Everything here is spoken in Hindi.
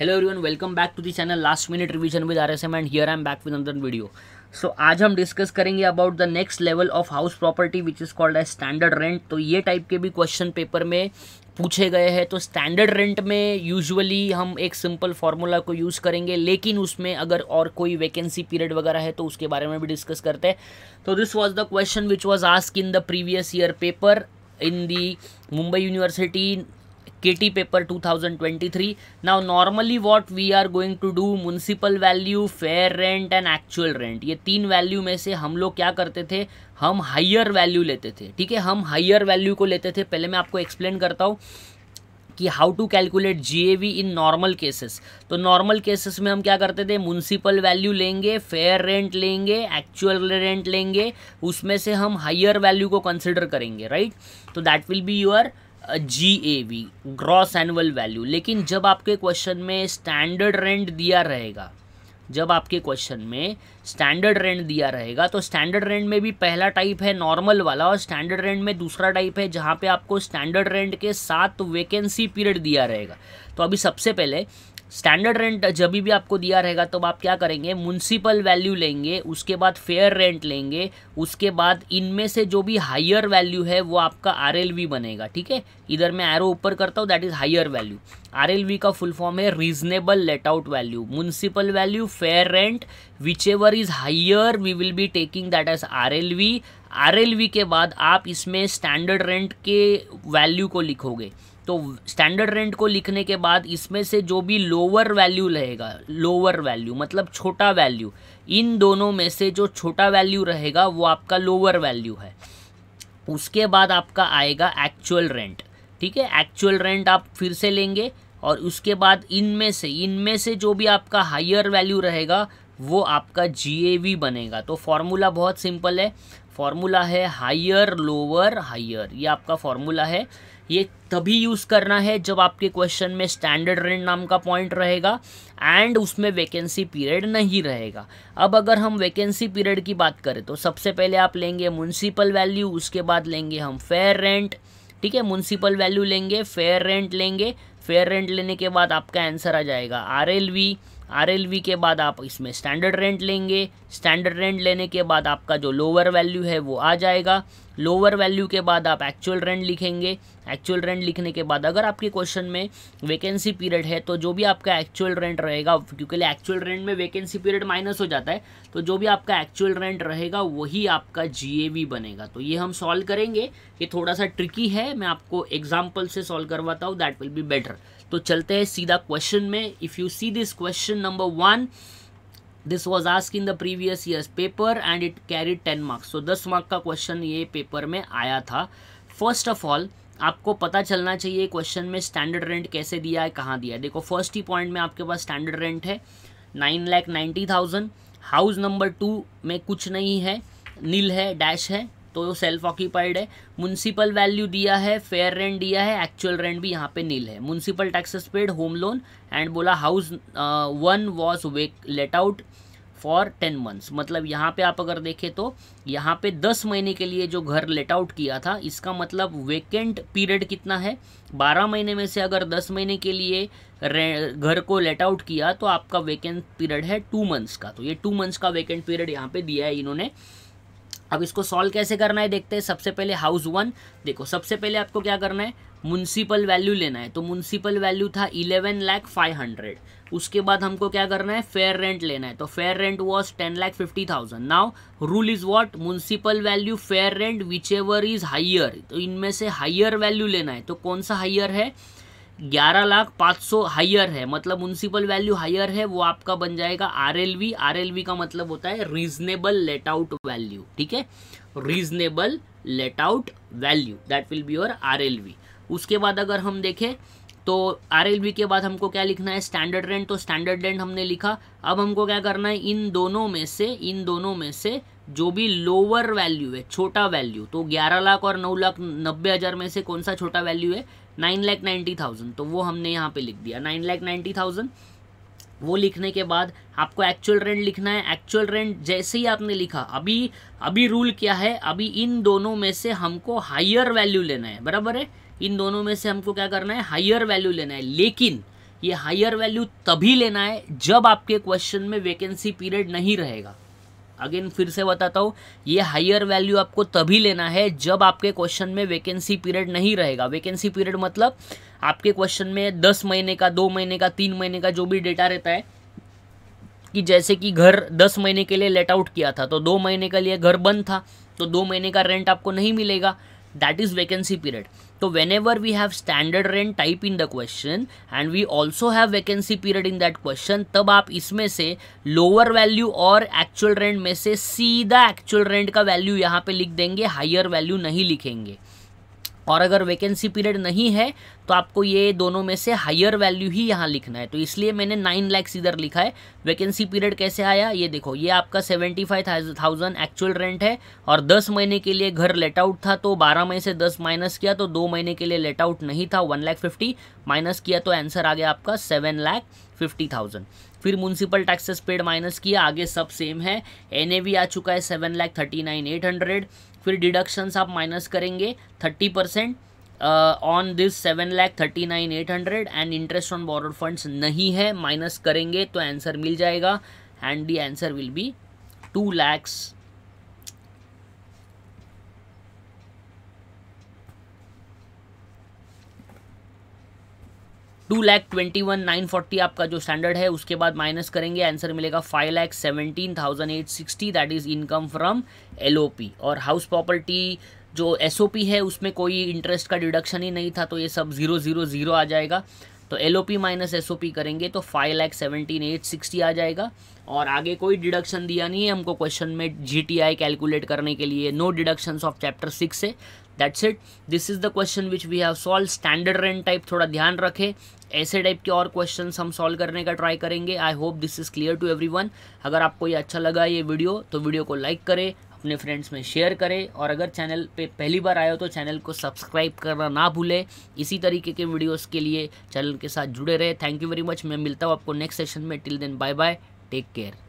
Hello everyone welcome back to the channel last minute revision with R S M and here I am back with another video so आज हम डिस्कस करेंगे about the next level of house property which is called as standard rent तो ये टाइप के भी क्वेश्चन पेपर में पूछे गए हैं तो स्टैंडर्ड रेंट में यूजुअली हम एक सिंपल फार्मूला को यूज़ करेंगे लेकिन उसमें अगर और कोई वैकेंसी पीरियड वगैरह है तो उसके बारे में भी डिस्कस करते हैं तो this was the question which was ask in the previous year paper in the Mumbai university thousand twenty 2023. Now normally what we are going to do municipal value fair rent and actual rent ये तीन वैल्यू में से हम लोग क्या करते थे हम हाइयर वैल्यू लेते थे ठीक है हम हाइयर वैल्यू को लेते थे पहले मैं आपको एक्सप्लेन करता हूँ कि how to calculate we in normal cases तो नॉर्मल केसेस में हम क्या करते थे म्यूनसिपल वैल्यू लेंगे फेयर रेंट लेंगे एक्चुअल रेंट लेंगे उसमें से हम हाइयर वैल्यू को कंसिडर करेंगे राइट तो that will be your G A V gross annual value लेकिन जब आपके क्वेश्चन में स्टैंडर्ड रेंट दिया रहेगा जब आपके क्वेश्चन में स्टैंडर्ड रेंट दिया रहेगा तो स्टैंडर्ड रेंट में भी पहला टाइप है नॉर्मल वाला और स्टैंडर्ड रेंट में दूसरा टाइप है जहाँ पे आपको स्टैंडर्ड रेंट के साथ वैकेंसी पीरियड दिया रहेगा तो अभी सबसे पहले स्टैंडर्ड रेंट जब भी आपको दिया रहेगा तब तो आप क्या करेंगे म्यूनसिपल वैल्यू लेंगे उसके बाद फेयर रेंट लेंगे उसके बाद इनमें से जो भी हायर वैल्यू है वो आपका आर बनेगा ठीक है इधर मैं एरो ऊपर करता हूँ that is higher value R का फुल फॉर्म है reasonable let out value municipal value fair rent whichever is higher we will be taking that as R R के बाद आप इसमें स्टैंडर्ड रेंट के वैल्यू को लिखोगे तो स्टैंडर्ड रेंट को लिखने के बाद इसमें से जो भी लोअर वैल्यू रहेगा लोअर वैल्यू मतलब छोटा वैल्यू इन दोनों में से जो छोटा वैल्यू रहेगा वो आपका लोअर वैल्यू है उसके बाद आपका आएगा एक्चुअल रेंट ठीक है एक्चुअल रेंट आप फिर से लेंगे और उसके बाद इनमें से इनमें से जो भी आपका हायर वैल्यू रहेगा वो आपका जी बनेगा तो फॉर्मूला बहुत सिंपल है फॉर्मूला है हायर लोअर हायर ये आपका फॉर्मूला है ये तभी यूज़ करना है जब आपके क्वेश्चन में स्टैंडर्ड रेंट नाम का पॉइंट रहेगा एंड उसमें वैकेंसी पीरियड नहीं रहेगा अब अगर हम वैकेंसी पीरियड की बात करें तो सबसे पहले आप लेंगे म्यूनसिपल वैल्यू उसके बाद लेंगे हम फेयर रेंट ठीक है म्यूनसिपल वैल्यू लेंगे फेयर रेंट लेंगे फेयर रेंट लेने के बाद आपका आंसर आ जाएगा आर एल वी आरएलवी के बाद आप इसमें स्टैंडर्ड रेंट लेंगे स्टैंडर्ड रेंट लेने के बाद आपका जो लोअर वैल्यू है वो आ जाएगा लोअर वैल्यू के बाद आप एक्चुअल रेंट लिखेंगे एक्चुअल रेंट लिखने के बाद अगर आपके क्वेश्चन में वैकेंसी पीरियड है तो जो भी आपका एक्चुअल रेंट रहेगा क्योंकि एक्चुअल रेंट में वैकेंसी पीरियड माइनस हो जाता है तो जो भी आपका एक्चुअल रेंट रहेगा वही आपका जी बनेगा तो ये हम सॉल्व करेंगे ये थोड़ा सा ट्रिकी है मैं आपको एग्जाम्पल से सॉल्व करवाता हूँ दैट विल बी बेटर तो चलते हैं सीधा क्वेश्चन में if you see this question question number 1 this was asked in the previous year's paper and it carried 10 marks so 10 mark का क्वेश्चन ये पेपर में आया था फर्स्ट ऑफ ऑल आपको पता चलना चाहिए क्वेश्चन में स्टैंडर्ड रेंट कैसे दिया है कहाँ दिया है देखो फर्स्ट ही पॉइंट में आपके पास स्टैंडर्ड रेंट है nine lakh ninety thousand house number two में कुछ नहीं है नील है डैश है तो सेल्फ ऑक्यूपाइड है म्यूनसिपल वैल्यू दिया है फेयर रेंट दिया है एक्चुअल रेंट भी यहाँ पे नील है municipal taxes paid home loan and बोला house one was wake let out for ten months मतलब यहाँ पे आप अगर देखें तो यहाँ पे दस महीने के लिए जो घर लेट आउट किया था इसका मतलब वेकेंट पीरियड कितना है बारह महीने में से अगर दस महीने के लिए घर को लेट आउट किया तो आपका वेकेंट पीरियड है टू मंथ्स का तो ये टू मंथ्स का वेकेंट पीरियड यहाँ पे दिया है इन्होंने अब इसको सॉल्व कैसे करना है देखते हैं सबसे पहले हाउस वन देखो सबसे पहले आपको क्या करना है म्यूनसिपल वैल्यू लेना है तो म्यूनसिपल वैल्यू था इलेवन लैख फाइव हंड्रेड उसके बाद हमको क्या करना है फेयर रेंट लेना है तो fair rent was ten lakh fifty thousand now rule is what municipal value fair rent whichever is higher तो इनमें से हाइयर वैल्यू लेना है तो कौन सा हाइयर है ग्यारह लाख पाँच सौ हाइयर है मतलब म्यूनसिपल वैल्यू हाइयर है वो आपका बन जाएगा आरएलवी आरएलवी का मतलब होता है रीजनेबल लेट आउट वैल्यू ठीक है reasonable let out value that will be your RLV उसके बाद अगर हम देखें तो आर के बाद हमको क्या लिखना है स्टैंडर्ड रेंट तो स्टैंडर्ड रेंट हमने लिखा अब हमको क्या करना है इन दोनों में से इन दोनों में से जो भी लोअर वैल्यू है छोटा वैल्यू तो ग्यारह लाख और नौ लाख नब्बे हज़ार में से कौन सा छोटा वैल्यू है नाइन लैख नाइन्टी थाउजेंड तो वो हमने यहाँ पे लिख दिया नाइन लैख नाइन्टी थाउजेंड वो लिखने के बाद आपको एक्चुअल रेंट लिखना है एक्चुअल रेंट जैसे ही आपने लिखा अभी अभी रूल क्या है अभी इन दोनों में से हमको हायर वैल्यू लेना है बराबर है इन दोनों में से हमको क्या करना है हायर वैल्यू लेना है लेकिन ये हायर वैल्यू तभी लेना है जब आपके क्वेश्चन में वैकेंसी पीरियड नहीं रहेगा अगेन फिर से बताता हूँ ये हायर वैल्यू आपको तभी लेना है जब आपके क्वेश्चन में वैकेंसी पीरियड नहीं रहेगा वैकेंसी पीरियड मतलब आपके क्वेश्चन में दस महीने का दो महीने का तीन महीने का जो भी डेटा रहता है कि जैसे कि घर दस महीने के लिए लेट आउट किया था तो दो महीने के लिए घर बंद था तो दो महीने का रेंट आपको नहीं मिलेगा दैट इज़ वैकेंसी पीरियड तो whenever we have standard rent type in the question and we also have vacancy period in that question तब आप इसमें से लोअर वैल्यू और एक्चुअल रेंट में से सीधा एक्चुअल रेंट का वैल्यू यहाँ पे लिख देंगे हायर वैल्यू नहीं लिखेंगे और अगर वैकेंसी पीरियड नहीं है तो आपको ये दोनों में से हायर वैल्यू ही यहाँ लिखना है तो इसलिए मैंने नाइन लैक्स इधर लिखा है वैकेंसी पीरियड कैसे आया ये देखो ये आपका seventy five thousand actual rent है और दस महीने के लिए घर लेट आउट था तो बारह मई से दस माइनस किया तो दो महीने के लिए लेट आउट नहीं था वन लैख फिफ्टी माइनस किया तो आंसर आ गया आपका सेवन लैख फिफ्टी थाउजेंड फिर म्यूनसिपल टैक्सेस पेड माइनस किया आगे सब सेम है एन आ चुका है seven lakh thirty nine eight hundred फिर डिडक्शंस आप माइनस करेंगे thirty percent on this seven lakh thirty nine eight hundred and interest on borrowed funds नहीं है माइनस करेंगे तो आंसर मिल जाएगा and the answer will be two lakhs two lakh twenty one nine forty आपका जो स्टैंडर्ड है उसके बाद माइनस करेंगे आंसर मिलेगा five lakh seventeen thousand eight sixty that is income from L और हाउस प्रॉपर्टी जो एस है उसमें कोई इंटरेस्ट का डिडक्शन ही नहीं था तो ये सब ज़ीरो ज़ीरो ज़ीरो आ जाएगा तो L O P minus S O P करेंगे तो five lakh seventeen eight sixty आ जाएगा और आगे कोई डिडक्शन दिया नहीं है हमको क्वेश्चन में जी टी आई कैलकुलेट करने के लिए no deduction of chapter six है that's it this is the question which we have solve standard rent type थोड़ा ध्यान रखें ऐसे टाइप के और क्वेश्चन हम सॉल्व करने का ट्राई करेंगे I hope this is clear to every अगर आपको ये अच्छा लगा ये वीडियो तो वीडियो को लाइक करें अपने फ्रेंड्स में शेयर करें और अगर चैनल पे पहली बार आए हो तो चैनल को सब्सक्राइब करना ना भूलें इसी तरीके के वीडियोस के लिए चैनल के साथ जुड़े रहे थैंक यू वेरी मच मैं मिलता हूँ आपको नेक्स्ट सेशन में till then bye bye take care